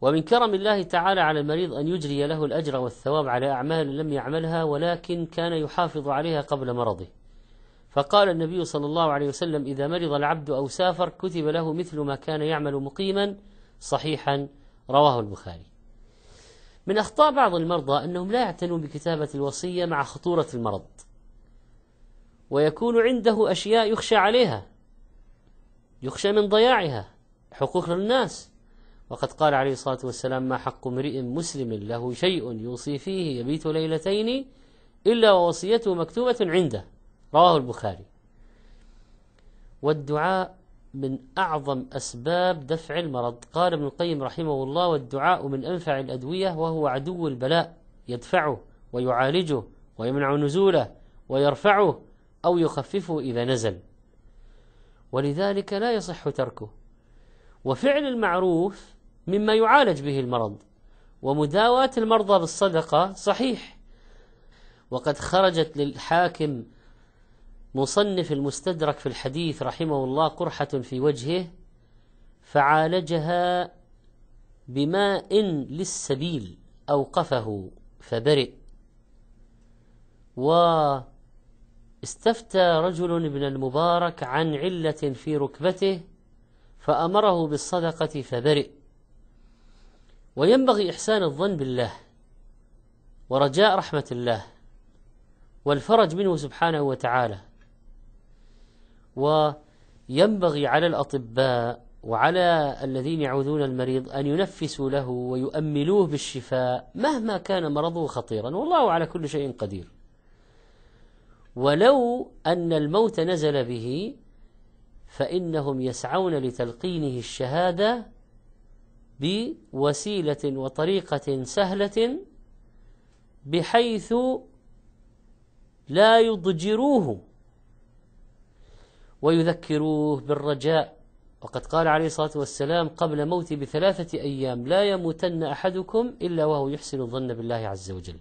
ومن كرم الله تعالى على المريض أن يجري له الأجر والثواب على أعمال لم يعملها ولكن كان يحافظ عليها قبل مرضه فقال النبي صلى الله عليه وسلم إذا مرض العبد أو سافر كتب له مثل ما كان يعمل مقيما صحيحا رواه البخاري من أخطاء بعض المرضى أنهم لا يعتنون بكتابة الوصية مع خطورة المرض ويكون عنده أشياء يخشى عليها يخشى من ضياعها حقوق الناس وقد قال عليه الصلاة والسلام ما حق امرئ مسلم له شيء يوصي فيه يبيت ليلتين إلا ووصيته مكتوبة عنده رواه البخاري والدعاء من أعظم أسباب دفع المرض قال ابن القيم رحمه الله والدعاء من أنفع الأدوية وهو عدو البلاء يدفعه ويعالجه ويمنع نزوله ويرفعه أو يخففه إذا نزل ولذلك لا يصح تركه وفعل المعروف مما يعالج به المرض ومداواة المرضى بالصدقة صحيح وقد خرجت للحاكم مصنف المستدرك في الحديث رحمه الله قرحة في وجهه فعالجها بماء للسبيل أوقفه فبرئ واستفتى رجل ابن المبارك عن علة في ركبته فأمره بالصدقة فبرئ وينبغي إحسان الظن بالله ورجاء رحمة الله والفرج منه سبحانه وتعالى وينبغي على الأطباء وعلى الذين يعوذون المريض أن ينفسوا له ويؤملوه بالشفاء مهما كان مرضه خطيرا والله على كل شيء قدير ولو أن الموت نزل به فإنهم يسعون لتلقينه الشهادة بوسيلة وطريقة سهلة بحيث لا يضجروه ويذكروه بالرجاء وقد قال عليه الصلاة والسلام قبل موتي بثلاثة أيام لا يموتن أحدكم إلا وهو يحسن الظن بالله عز وجل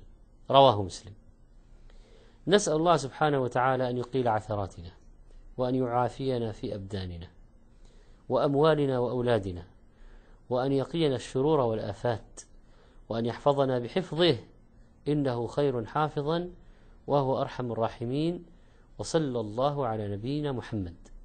رواه مسلم نسأل الله سبحانه وتعالى أن يقيل عثراتنا وأن يعافينا في أبداننا وأموالنا وأولادنا وأن يقينا الشرور والآفات وأن يحفظنا بحفظه إنه خير حافظا وهو أرحم الراحمين وصلى الله على نبينا محمد